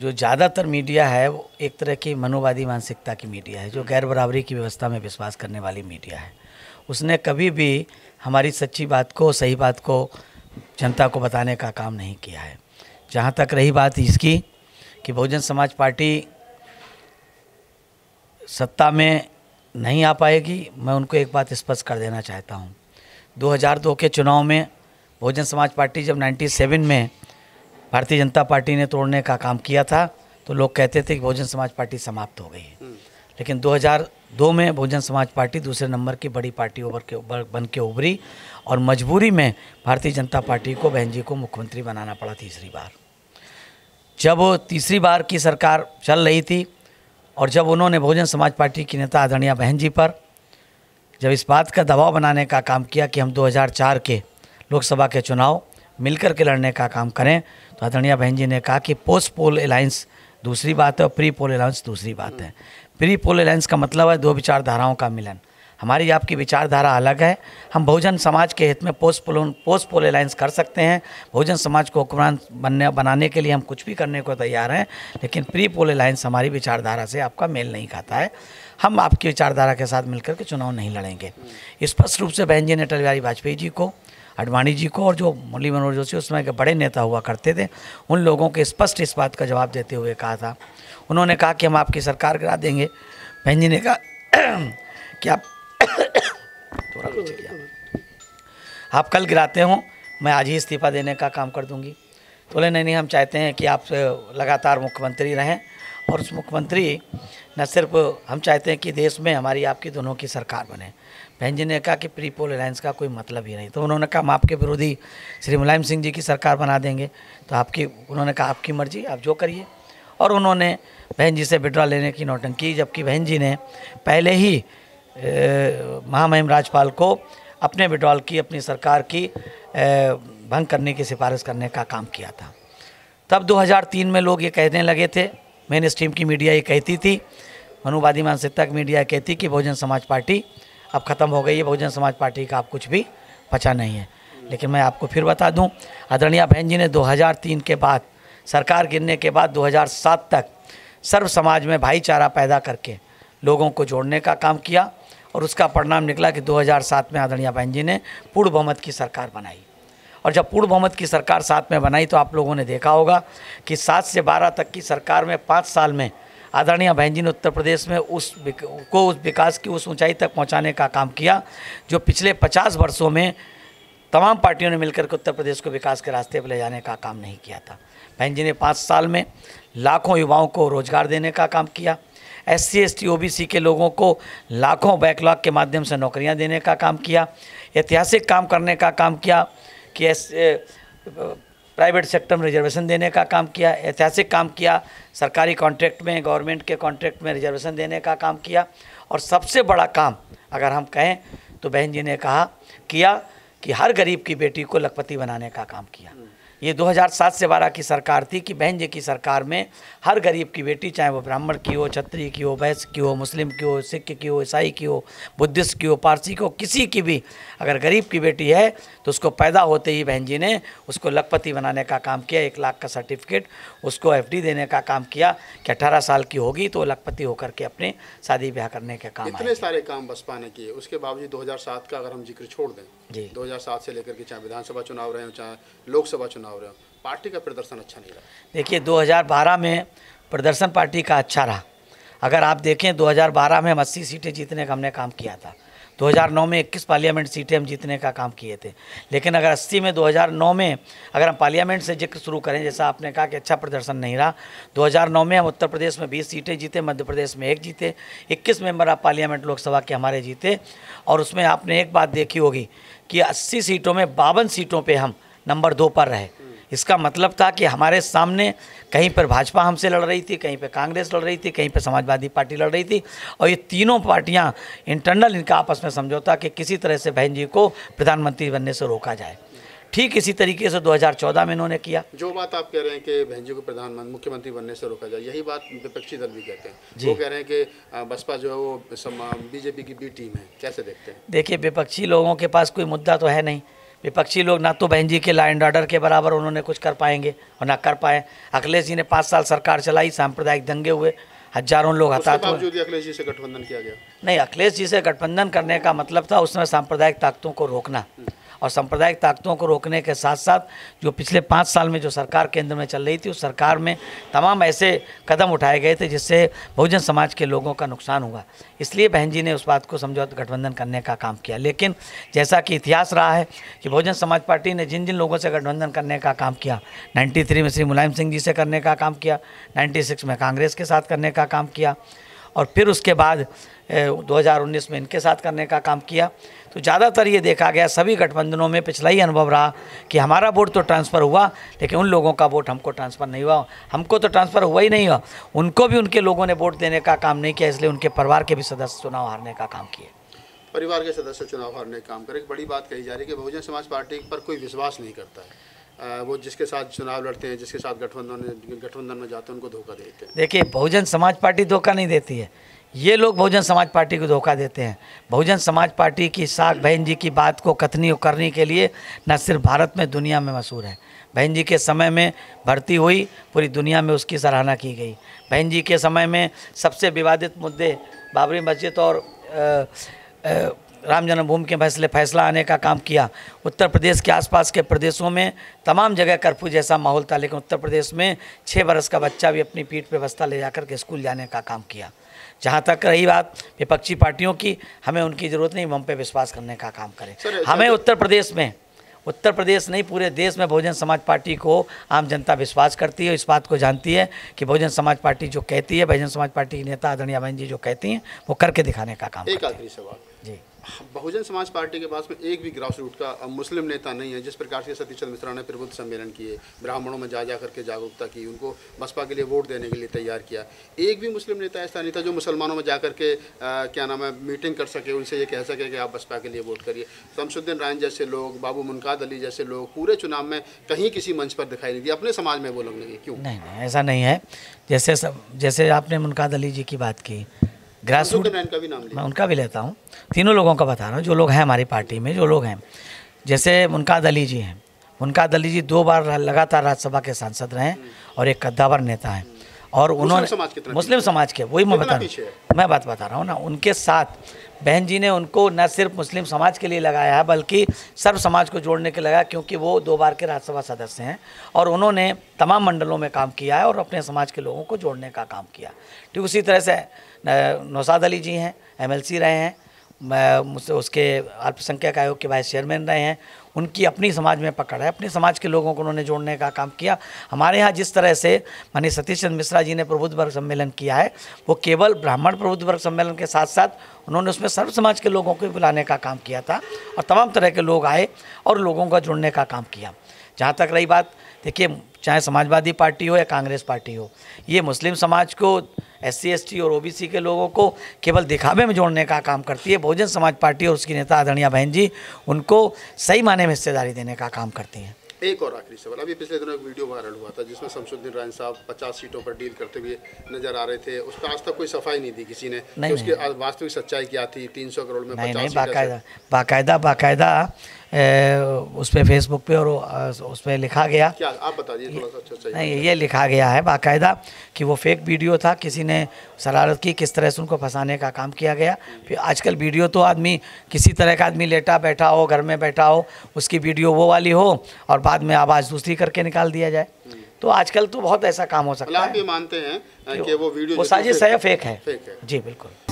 जो ज़्यादातर मीडिया है वो एक तरह की मनोवादी मानसिकता की मीडिया है जो हम्म। गैर बराबरी की व्यवस्था में विश्वास करने वाली मीडिया है उसने कभी भी हमारी सच्ची बात को सही बात को जनता को बताने का काम नहीं किया है जहाँ तक रही बात इसकी कि बहुजन समाज पार्टी सत्ता में नहीं आ पाएगी मैं उनको एक बात स्पष्ट कर देना चाहता हूँ 2002 के चुनाव में बहुजन समाज पार्टी जब 97 में भारतीय जनता पार्टी ने तोड़ने का काम किया था तो लोग कहते थे कि बहुजन समाज पार्टी समाप्त हो गई है हम्म। लेकिन 2002 में बहुजन समाज पार्टी दूसरे नंबर की बड़ी पार्टी उभर के बन के उभरी और मजबूरी में भारतीय जनता पार्टी को बहन जी को मुख्यमंत्री बनाना पड़ा तीसरी बार जब वो तीसरी बार की सरकार चल रही थी और जब उन्होंने बहुजन समाज पार्टी की नेता आदरणीय बहन जी पर जब इस बात का दबाव बनाने का काम किया कि हम 2004 के लोकसभा के चुनाव मिलकर के लड़ने का काम करें तो आदरणीय बहन जी ने कहा कि पोस्ट पोल अलायंस दूसरी बात है और प्री पोल अलायंस दूसरी बात है प्री पोल अलायंस का मतलब है दो विचारधाराओं का मिलन हमारी आपकी विचारधारा अलग है हम बहुजन समाज के हित में post poll post poll alliance कर सकते हैं बहुजन समाज को हुक्मरान बनने बनाने के लिए हम कुछ भी करने को तैयार हैं लेकिन प्री पोल अलायंस हमारी विचारधारा से आपका मेल नहीं खाता है हम आपकी विचारधारा के साथ मिलकर के चुनाव नहीं लड़ेंगे स्पष्ट रूप से बहन जी ने अटल बिहारी वाजपेयी जी को अडवाणी जी को और जो मुरली मनोहर जोशी उस समय के बड़े नेता हुआ करते थे उन लोगों के स्पष्ट इस बात का जवाब देते हुए कहा था उन्होंने कहा कि हम आपकी सरकार गिरा देंगे बहन जी ने कहा कि आप थोड़ा कुछ किया आप कल गिराते हो मैं आज ही इस्तीफा देने का काम कर दूंगी तो बोले नहीं नहीं हम चाहते हैं कि आप लगातार मुख्यमंत्री रहें और उस मुख्यमंत्री न सिर्फ हम चाहते हैं कि देश में हमारी आपकी दोनों की सरकार बने बहन जी ने कहा कि प्री पोल अलायंस का कोई मतलब ही नहीं तो उन्होंने कहा हम आपके विरोधी श्री मुलायम सिंह जी की सरकार बना देंगे तो आपकी उन्होंने कहा आपकी मर्जी आप जो करिए और उन्होंने बहन जी से विड्रा लेने की नोटिंग की जबकि बहन जी ने पहले ही महामहिम राजपाल को अपने विड्रॉल की अपनी सरकार की भंग करने की सिफारिश करने का काम किया था तब 2003 में लोग ये कहने लगे थे मेन स्ट्रीम की मीडिया ये कहती थी मनुवादी मानसिकता की मीडिया कहती कि बहुजन समाज पार्टी अब ख़त्म हो गई है बहुजन समाज पार्टी का आप कुछ भी बचा नहीं है लेकिन मैं आपको फिर बता दूं आदरणीय बहन जी ने 2003 के बाद सरकार गिरने के बाद 2007 तक सर्व समाज में भाईचारा पैदा करके लोगों को जोड़ने का काम किया और उसका परिणाम निकला कि 2007 में आदरणीय बहन जी ने पूर्व बहुमत की सरकार बनाई और जब पूर्व बहुमत की सरकार साथ में बनाई तो आप लोगों ने देखा होगा कि सात से बारह तक की सरकार में पाँच साल में आदरणीय बहन जी ने उत्तर प्रदेश में उस को उस विकास की उस ऊंचाई तक पहुंचाने का काम किया जो पिछले पचास वर्षों में तमाम पार्टियों ने मिलकर के उत्तर प्रदेश को विकास के रास्ते पर ले जाने का काम नहीं किया था बहन जी ने पाँच साल में लाखों युवाओं को रोजगार देने का काम किया S C S T O B C के लोगों को लाखों बैकलॉग के माध्यम से नौकरियां देने का काम किया ऐतिहासिक काम करने का काम किया कि प्राइवेट सेक्टर में रिजर्वेशन देने का काम किया ऐतिहासिक काम किया सरकारी कॉन्ट्रैक्ट में गवर्नमेंट के कॉन्ट्रैक्ट में रिजर्वेशन देने का काम किया और सबसे बड़ा काम अगर हम कहें तो बहन जी ने कहा किया कि हर गरीब की बेटी को लखपति बनाने का काम किया ये 2007 से बारह की सरकार थी कि बहन जी की सरकार में हर गरीब की बेटी चाहे वो ब्राह्मण की हो छत्री की हो वैश्य की हो मुस्लिम की हो सिख की हो ईसाई की हो बुद्धिस्ट की हो पारसी की हो किसी की भी अगर गरीब की बेटी है तो उसको पैदा होते ही बहन जी ने उसको लखपति बनाने का काम किया एक लाख का सर्टिफिकेट उसको एफ देने का काम किया कि अठारह साल की होगी तो लखपति होकर के अपने शादी ब्याह करने का काम इतने सारे काम बसपा ने किए उसके बावजूद दो का अगर हम जिक्र छोड़ दें दो हज़ार सात से लेकर के चाहे विधानसभा चुनाव रहे हो चाहे लोकसभा चुनाव रहे हो पार्टी का प्रदर्शन अच्छा नहीं रहा देखिए 2012 में प्रदर्शन पार्टी का अच्छा रहा अगर आप देखें 2012 में हम अस्सी सीटें जीतने का हमने काम किया था 2009 में 21 पार्लियामेंट सीटें हम जीतने का काम किए थे लेकिन अगर 80 में 2009 में अगर हम पार्लियामेंट से जिक्र शुरू करें जैसा आपने कहा कि अच्छा प्रदर्शन नहीं रहा 2009 में हम उत्तर प्रदेश में 20 सीटें जीते मध्य प्रदेश में एक जीते 21 मेंबर आप पार्लियामेंट लोकसभा के हमारे जीते और उसमें आपने एक बात देखी होगी कि अस्सी सीटों में बावन सीटों पर हम नंबर दो पर रहे इसका मतलब था कि हमारे सामने कहीं पर भाजपा हमसे लड़ रही थी कहीं पर कांग्रेस लड़ रही थी कहीं पर समाजवादी पार्टी लड़ रही थी और ये तीनों पार्टियाँ इंटरनल इनका आपस में समझौता कि किसी तरह से बहन जी को प्रधानमंत्री बनने से रोका जाए ठीक इसी तरीके से 2014 में इन्होंने किया जो बात आप कह रहे हैं कि बहन जी को प्रधानमंत्री मुख्यमंत्री बनने से रोका जाए यही बात विपक्षी दल भी कहते हैं वो कह रहे हैं कि बसपा जो है वो बीजेपी की बी टीम है कैसे देखते हैं देखिए विपक्षी लोगों के पास कोई मुद्दा तो है नहीं विपक्षी लोग ना तो बहन जी के लाइन एंड ऑर्डर के बराबर उन्होंने कुछ कर पाएंगे और ना कर पाए अखिलेश जी ने पाँच साल सरकार चलाई सांप्रदायिक दंगे हुए हजारों लोग हताहत हुए अखिलेश जी से गठबंधन किया गया नहीं अखिलेश जी से गठबंधन करने का मतलब था उसमें सांप्रदायिक ताकतों को रोकना हम्म। और सांप्रदायिक ताकतों को रोकने के साथ साथ जो पिछले पाँच साल में जो सरकार केंद्र में चल रही थी उस सरकार में तमाम ऐसे कदम उठाए गए थे जिससे बहुजन समाज के लोगों का नुकसान हुआ इसलिए बहन जी ने उस बात को समझौता गठबंधन करने का काम किया लेकिन जैसा कि इतिहास रहा है कि बहुजन समाज पार्टी ने जिन जिन लोगों से गठबंधन करने का काम किया नाइन्टी में श्री मुलायम सिंह जी से करने का काम किया नाइन्टी में कांग्रेस के साथ करने का काम किया और फिर उसके बाद 2019 में इनके साथ करने का काम किया तो ज़्यादातर ये देखा गया सभी गठबंधनों में पिछला ही अनुभव रहा कि हमारा वोट तो ट्रांसफ़र हुआ लेकिन उन लोगों का वोट हमको ट्रांसफ़र नहीं हुआ हमको तो ट्रांसफ़र हुआ ही नहीं हुआ उनको भी उनके लोगों ने वोट देने का काम नहीं किया इसलिए उनके परिवार के भी सदस्य चुनाव हारने का काम किए परिवार के सदस्य चुनाव हारने का काम करें बड़ी बात कही जा रही है कि बहुजन समाज पार्टी पर कोई विश्वास नहीं करता है वो जिसके साथ चुनाव लड़ते हैं जिसके साथ गठबंधन गठबंधन में जाते हैं उनको धोखा देते हैं देखिए बहुजन समाज पार्टी धोखा नहीं देती है ये लोग बहुजन समाज पार्टी को धोखा देते हैं बहुजन समाज पार्टी की साग बहन जी की बात को कथनी करने के लिए न सिर्फ भारत में दुनिया में मशहूर है बहन जी के समय में भर्ती हुई पूरी दुनिया में उसकी सराहना की गई बहन जी के समय में सबसे विवादित मुद्दे बाबरी मस्जिद और आ, आ, राम जन्मभूमि के फैसले फैसला आने का काम किया उत्तर प्रदेश के आसपास के प्रदेशों में तमाम जगह कर्फ्यू जैसा माहौल था लेकिन उत्तर प्रदेश में छः बरस का बच्चा भी अपनी पीठ पर व्यवस्था ले जाकर के स्कूल जाने का काम किया जहाँ तक रही बात विपक्षी पार्टियों की हमें उनकी ज़रूरत नहीं हम पे विश्वास करने का काम करें हमें तो- उत्तर प्रदेश में उत्तर प्रदेश नहीं पूरे देश में बहुजन समाज पार्टी को आम जनता विश्वास करती है इस बात को जानती है कि बहुजन समाज पार्टी जो कहती है बहुजन समाज पार्टी के नेता आदरणीय बहन जी जो कहती हैं वो करके दिखाने का काम एक आखिरी सवाल जी बहुजन समाज पार्टी के पास में एक भी ग्रास रूट का मुस्लिम नेता नहीं है जिस प्रकार से सतीश चंद्र मिश्रा ने प्रबुद्ध सम्मेलन किए ब्राह्मणों में जा जा करके जागरूकता की उनको बसपा के लिए वोट देने के लिए तैयार किया एक भी मुस्लिम नेता ऐसा नहीं था जो मुसलमानों में जा करके क्या नाम है मीटिंग कर सके उनसे ये कह सके कि आप बसपा के लिए वोट करिए शमसुद्दीन रायन जैसे लोग बाबू मुनकाद अली जैसे लोग पूरे चुनाव में कहीं किसी मंच पर दिखाई नहीं दी अपने समाज में वो लोग नहीं क्यों नहीं नहीं ऐसा नहीं है जैसे सब जैसे आपने मुनकाद अली जी की बात की ग्रास रूट मैं उनका भी लेता हूँ तीनों लोगों का बता रहा हूँ जो लोग हैं हमारी पार्टी में जो लोग हैं जैसे मुनकाद अली जी हैं मुनकाद अली जी दो बार लगातार राज्यसभा के सांसद रहे और एक कद्दावर नेता हैं और उन्होंने मुस्लिम समाज के वही मैं बता मैं बात बता रहा हूँ ना उनके साथ बहन जी ने उनको न सिर्फ मुस्लिम समाज के लिए लगाया है बल्कि सर्व समाज को जोड़ने के लगाया क्योंकि वो दो बार के राज्यसभा सदस्य हैं और उन्होंने तमाम मंडलों में काम किया है और अपने समाज के लोगों को जोड़ने का काम किया ठीक उसी तरह से नौसाद अली जी हैं एमएलसी रहे हैं उसके अल्पसंख्यक आयोग के वाइस चेयरमैन रहे हैं उनकी अपनी समाज में पकड़ है अपने समाज के लोगों को उन्होंने जोड़ने का काम किया हमारे यहाँ जिस तरह से मानी सतीश चंद्र मिश्रा जी ने प्रबुद्ध वर्ग सम्मेलन किया है वो केवल ब्राह्मण प्रबुद्ध वर्ग सम्मेलन के साथ साथ उन्होंने उसमें सर्व समाज के लोगों को बुलाने का काम किया था और तमाम तरह के लोग आए और लोगों का जुड़ने का काम किया जहाँ तक रही बात देखिए चाहे समाजवादी पार्टी हो या कांग्रेस पार्टी हो ये मुस्लिम समाज को एस सी और ओबीसी के लोगों को केवल दिखावे में जोड़ने का काम करती है बहुजन समाज पार्टी और उसकी नेता आदरणिया बहन जी उनको सही माने में हिस्सेदारी देने का काम करती हैं एक और आखिरी सवाल अभी पिछले दिनों एक वीडियो वायरल हुआ था जिसमें शमसुद्दीन राय साहब पचास सीटों पर डील करते हुए नजर आ रहे थे उसका आज तक कोई सफाई नहीं दी किसी ने नहीं, कि उसकी वास्तविक सच्चाई क्या थी 300 करोड़ में नहीं, नहीं, बाकायदा बाकायदा बाकायदा उस पर फेसबुक पे और उस पर लिखा गया क्या आप बताइए थोड़ा सा अच्छा नहीं ये लिखा गया है बाकायदा कि वो फेक वीडियो था किसी ने शरारत की किस तरह से उनको फंसाने का काम किया गया फिर आजकल वीडियो तो आदमी किसी तरह का आदमी लेटा बैठा हो घर में बैठा हो उसकी वीडियो वो वाली हो और बाद में आवाज़ दूसरी करके निकाल दिया जाए तो आजकल तो बहुत ऐसा काम हो सकता मतलब है मानते हैं कि वो वीडियो वो साजिश है फेक है जी बिल्कुल